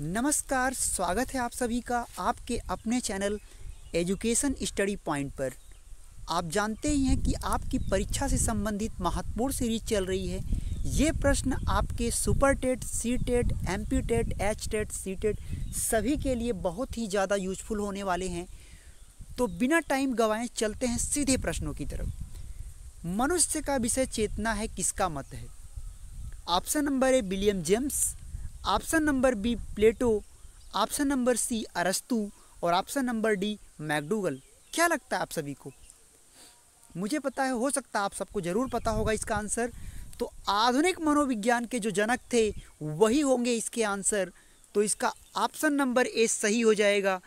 नमस्कार स्वागत है आप सभी का आपके अपने चैनल एजुकेशन स्टडी पॉइंट पर आप जानते ही हैं कि आपकी परीक्षा से संबंधित महत्वपूर्ण सीरीज चल रही है ये प्रश्न आपके super TET C TET M P TET H TET C TET सभी के लिए बहुत ही ज़्यादा यूजफुल होने वाले हैं तो बिना टाइम गवाएं चलते हैं सीधे प्रश्नों की तरफ मनुष्य का विषय चेतना है किसका मत है option number A William James option number B Plato option number C अरस्तु और ऑप्शन नंबर डी मैकडूगल क्या लगता है आप सभी को मुझे पता है हो सकता है आप सबको ज़रूर पता होगा इसका आंसर तो आधुनिक मनोविज्ञान के जो जनक थे वही होंगे इसके आंसर तो इसका ऑप्शन नंबर ए सही हो जाएगा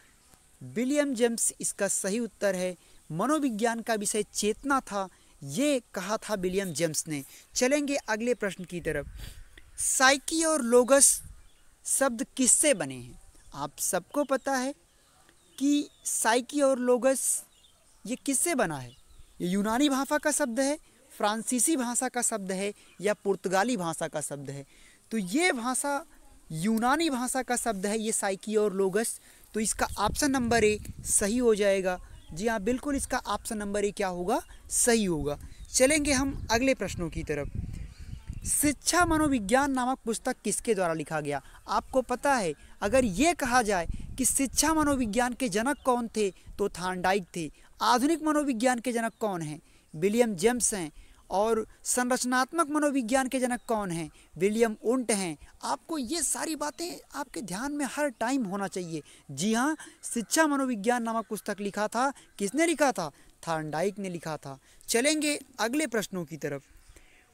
विलियम जेम्स इसका सही उत्तर है मनोविज्ञान का विषय चेतना था ये कहा था विलियम जेम्स ने चलेंगे अगले प्रश्न की तरफ साइकी और लोगस शब्द किससे बने हैं आप सबको पता है कि साइकी और लोगस ये किससे बना है ये यूनानी भाषा का शब्द है फ्रांसीसी भाषा का शब्द है या पुर्तगाली भाषा का शब्द है तो ये भाषा यूनानी भाषा का शब्द है ये साइकी और लोगस तो इसका ऑप्शन नंबर ए सही हो जाएगा जी हाँ बिल्कुल इसका ऑप्शन नंबर ए क्या होगा सही होगा चलेंगे हम अगले प्रश्नों की तरफ शिक्षा मनोविज्ञान नामक पुस्तक किसके द्वारा लिखा गया आपको पता है अगर ये कहा जाए कि शिक्षा मनोविज्ञान के जनक कौन थे तो थानडाइक थे आधुनिक मनोविज्ञान के जनक कौन हैं विलियम जेम्स हैं और संरचनात्मक मनोविज्ञान के जनक कौन हैं विलियम उंट हैं आपको ये सारी बातें आपके ध्यान में हर टाइम होना चाहिए जी हाँ शिक्षा मनोविज्ञान नामक पुस्तक लिखा था किसने लिखा था थानडाइक ने लिखा था चलेंगे अगले प्रश्नों की तरफ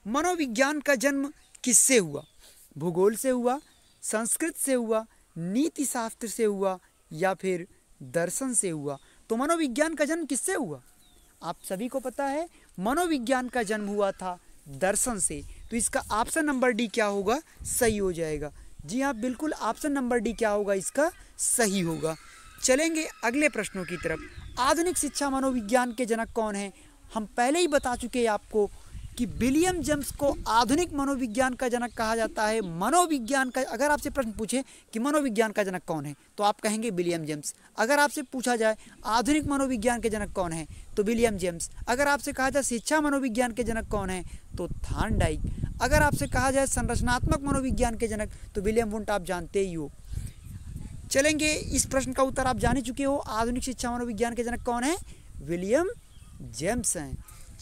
मनोविज्ञान का जन्म किससे हुआ भूगोल से हुआ संस्कृत से हुआ नीति शास्त्र से हुआ या फिर दर्शन से हुआ तो मनोविज्ञान का जन्म किससे हुआ आप सभी को पता है मनोविज्ञान का जन्म हुआ था दर्शन से तो इसका ऑप्शन नंबर डी क्या होगा सही हो जाएगा जी हाँ बिल्कुल ऑप्शन नंबर डी क्या होगा इसका सही होगा चलेंगे अगले प्रश्नों की तरफ आधुनिक शिक्षा मनोविज्ञान के जनक कौन है हम पहले ही बता चुके हैं आपको कि विलियम जेम्स को आधुनिक मनोविज्ञान का जनक कहा जाता है मनोविज्ञान का अगर आपसे प्रश्न पूछे कि मनोविज्ञान का जनक कौन है तो आप कहेंगे विलियम जेम्स अगर आपसे पूछा जाए आधुनिक मनोविज्ञान के जनक कौन है तो विलियम जेम्स अगर आपसे कहा जाए शिक्षा मनोविज्ञान के जनक कौन है तो थान अगर आपसे कहा जाए संरचनात्मक मनोविज्ञान के जनक तो विलियम वुंट आप जानते ही हो चलेंगे इस प्रश्न का उत्तर आप जान ही चुके हो आधुनिक शिक्षा मनोविज्ञान के जनक कौन है विलियम जेम्स हैं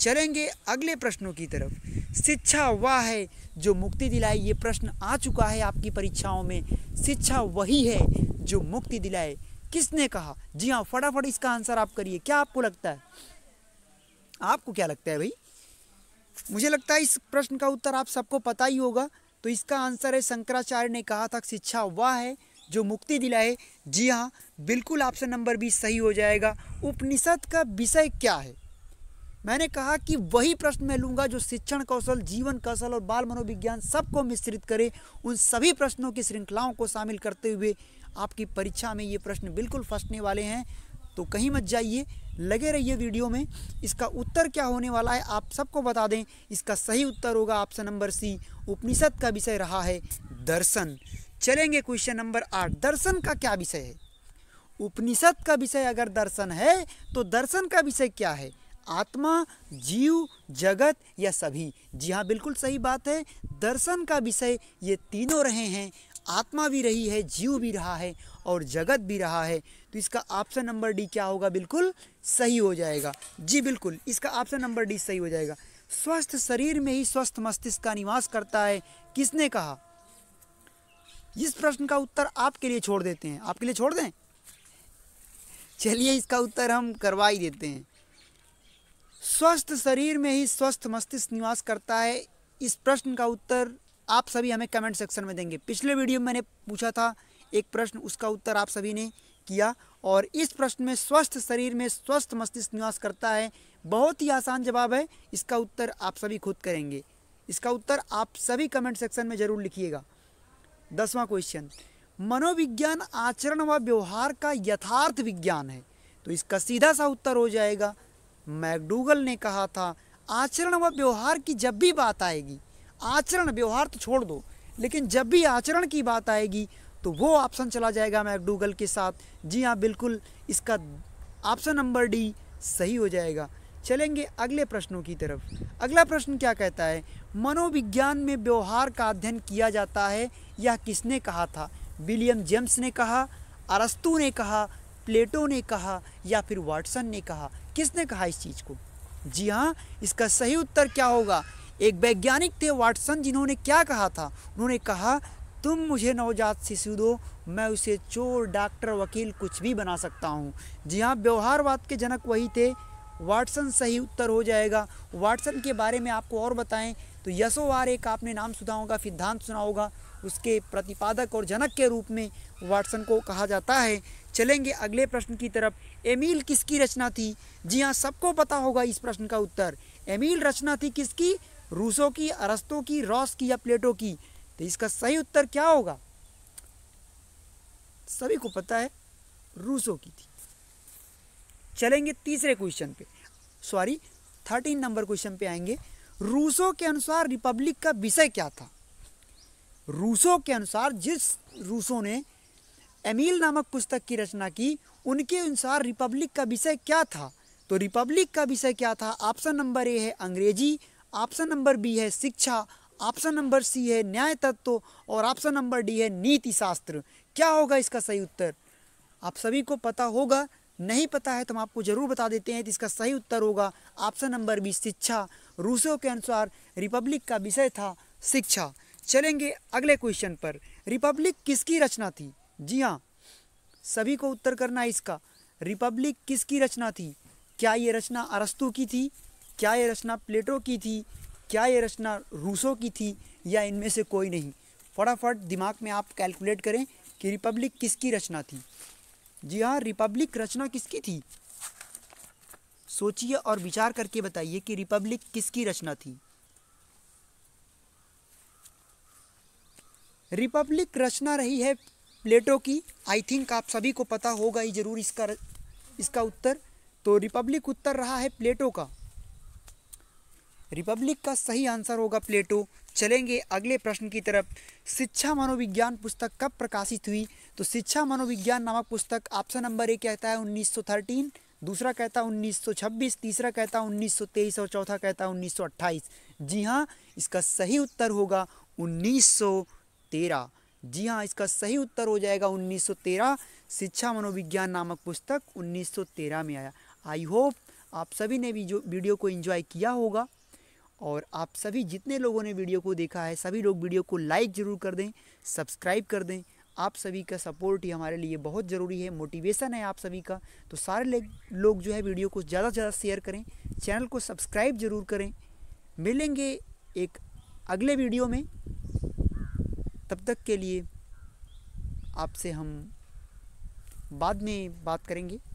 चलेंगे अगले प्रश्नों की तरफ शिक्षा वह है जो मुक्ति दिलाए ये प्रश्न आ चुका है आपकी परीक्षाओं में शिक्षा वही है जो मुक्ति दिलाए किसने कहा जी हाँ फटाफट इसका आंसर आप करिए क्या आपको लगता है आपको क्या लगता है भाई मुझे लगता है इस प्रश्न का उत्तर आप सबको पता ही होगा तो इसका आंसर है शंकराचार्य ने कहा था शिक्षा वह है जो मुक्ति दिलाए जी हाँ बिल्कुल ऑप्शन नंबर बीस सही हो जाएगा उपनिषद का विषय क्या है मैंने कहा कि वही प्रश्न मैं लूंगा जो शिक्षण कौशल जीवन कौशल और बाल मनोविज्ञान सबको मिश्रित करे उन सभी प्रश्नों की श्रृंखलाओं को शामिल करते हुए आपकी परीक्षा में ये प्रश्न बिल्कुल फंसने वाले हैं तो कहीं मत जाइए लगे रहिए वीडियो में इसका उत्तर क्या होने वाला है आप सबको बता दें इसका सही उत्तर होगा ऑप्शन नंबर सी उपनिषद का विषय रहा है दर्शन चलेंगे क्वेश्चन नंबर आठ दर्शन का क्या विषय है उपनिषद का विषय अगर दर्शन है तो दर्शन का विषय क्या है आत्मा जीव जगत या सभी जी हाँ बिल्कुल सही बात है दर्शन का विषय ये तीनों रहे हैं आत्मा भी रही है जीव भी रहा है और जगत भी रहा है तो इसका ऑप्शन नंबर डी क्या होगा बिल्कुल सही हो जाएगा जी बिल्कुल इसका ऑप्शन नंबर डी सही हो जाएगा स्वस्थ शरीर में ही स्वस्थ मस्तिष्क का निवास करता है किसने कहा इस प्रश्न का उत्तर आपके लिए छोड़ देते हैं आपके लिए छोड़ दें चलिए इसका उत्तर हम करवा ही देते हैं स्वस्थ शरीर में ही स्वस्थ मस्तिष्क निवास करता है इस प्रश्न का उत्तर आप सभी हमें कमेंट सेक्शन में देंगे पिछले वीडियो में मैंने पूछा था एक प्रश्न उसका उत्तर आप सभी ने किया और इस प्रश्न में स्वस्थ शरीर में स्वस्थ मस्तिष्क निवास करता है बहुत ही आसान जवाब है इसका उत्तर आप सभी खुद करेंगे इसका उत्तर आप सभी कमेंट सेक्शन में ज़रूर लिखिएगा दसवां क्वेश्चन मनोविज्ञान आचरण व व्यवहार का यथार्थ विज्ञान है तो इसका सीधा सा उत्तर हो जाएगा मैकडूगल ने कहा था आचरण व व्यवहार की जब भी बात आएगी आचरण व्यवहार तो छोड़ दो लेकिन जब भी आचरण की बात आएगी तो वो ऑप्शन चला जाएगा मैकडूगल के साथ जी हाँ बिल्कुल इसका ऑप्शन नंबर डी सही हो जाएगा चलेंगे अगले प्रश्नों की तरफ अगला प्रश्न क्या कहता है मनोविज्ञान में व्यवहार का अध्ययन किया जाता है यह किसने कहा था विलियम जेम्स ने कहा अरस्तु ने कहा प्लेटो ने कहा या फिर वाटसन ने कहा किसने कहा इस चीज़ को जी हाँ इसका सही उत्तर क्या होगा एक वैज्ञानिक थे वाटसन जिन्होंने क्या कहा था उन्होंने कहा तुम मुझे नवजात शिशु दो मैं उसे चोर डॉक्टर वकील कुछ भी बना सकता हूँ जी हाँ व्यवहारवाद के जनक वही थे वाटसन सही उत्तर हो जाएगा वाटसन के बारे में आपको और बताएं तो यशोवार एक आपने नाम सुना होगा सिद्धांत सुना होगा उसके प्रतिपादक और जनक के रूप में वाटसन को कहा जाता है चलेंगे अगले प्रश्न की तरफ एमिल किसकी रचना थी जी हाँ सबको पता होगा इस प्रश्न का उत्तर एमिल रचना थी किसकी रूसो की अरस्तों की रॉस की या प्लेटो की तो इसका सही उत्तर क्या होगा सभी को पता है रूसो की थी चलेंगे तीसरे क्वेश्चन पे सॉरी थर्टीन नंबर क्वेश्चन पे आएंगे रूसो के अनुसार रिपब्लिक का विषय क्या था रूसों के अनुसार जिस रूसों ने एमील नामक पुस्तक की रचना की उनके अनुसार रिपब्लिक का विषय क्या था तो रिपब्लिक का विषय क्या था ऑप्शन नंबर ए है अंग्रेजी ऑप्शन नंबर बी है शिक्षा ऑप्शन नंबर सी है न्याय तत्व और ऑप्शन नंबर डी है नीति शास्त्र क्या होगा इसका सही उत्तर आप सभी को पता होगा नहीं पता है तो हम आपको ज़रूर बता देते हैं तो इसका सही उत्तर होगा ऑप्शन नंबर बी शिक्षा रूसों के अनुसार रिपब्लिक का विषय था शिक्षा चलेंगे अगले क्वेश्चन पर रिपब्लिक किसकी रचना थी जी हाँ सभी को उत्तर करना है इसका रिपब्लिक किसकी रचना थी क्या ये रचना अरस्तु की थी क्या ये रचना प्लेटो की थी क्या ये रचना रूसो की थी या इनमें से कोई नहीं फटाफट दिमाग में आप कैलकुलेट करें कि रिपब्लिक किसकी रचना थी जी हाँ रिपब्लिक रचना किसकी थी सोचिए और विचार करके बताइए कि रिपब्लिक किसकी रचना थी रिपब्लिक रचना रही है प्लेटो की आई थिंक आप सभी को पता होगा ही जरूर इसका इसका उत्तर तो रिपब्लिक उत्तर रहा है प्लेटो का रिपब्लिक का सही आंसर होगा प्लेटो चलेंगे अगले प्रश्न की तरफ शिक्षा मनोविज्ञान पुस्तक कब प्रकाशित हुई तो शिक्षा मनोविज्ञान नामक पुस्तक ऑप्शन नंबर एक कहता है 1913 दूसरा कहता है 1926 तीसरा कहता है 1923 और चौथा कहता है 1928 जी हाँ इसका सही उत्तर होगा सौ तेरह जी हाँ इसका सही उत्तर हो जाएगा 1913 शिक्षा मनोविज्ञान नामक पुस्तक 1913 में आया आई होप आप सभी ने भी जो वीडियो को एंजॉय किया होगा और आप सभी जितने लोगों ने वीडियो को देखा है सभी लोग वीडियो को लाइक ज़रूर कर दें सब्सक्राइब कर दें आप सभी का सपोर्ट ही हमारे लिए बहुत ज़रूरी है मोटिवेशन है आप सभी का तो सारे लोग जो है वीडियो को ज़्यादा से ज़्यादा शेयर करें चैनल को सब्सक्राइब ज़रूर करें मिलेंगे एक अगले वीडियो में तब तक के लिए आपसे हम बाद में बात करेंगे